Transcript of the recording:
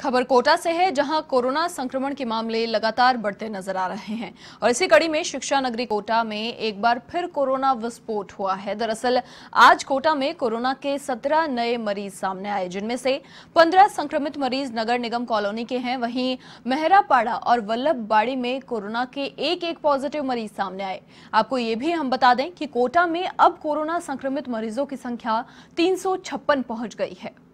खबर कोटा से है जहां कोरोना संक्रमण के मामले लगातार बढ़ते नजर आ रहे हैं और इसी कड़ी में शिक्षा नगरी कोटा में एक बार फिर कोरोना विस्फोट हुआ है दरअसल आज कोटा में कोरोना के 17 नए मरीज सामने आए जिनमें से 15 संक्रमित मरीज नगर निगम कॉलोनी के हैं वहीं मेहरापाड़ा और वल्लभ बाड़ी में कोरोना के एक एक पॉजिटिव मरीज सामने आए आपको ये भी हम बता दें कि कोटा में अब कोरोना संक्रमित मरीजों की संख्या तीन पहुंच गई है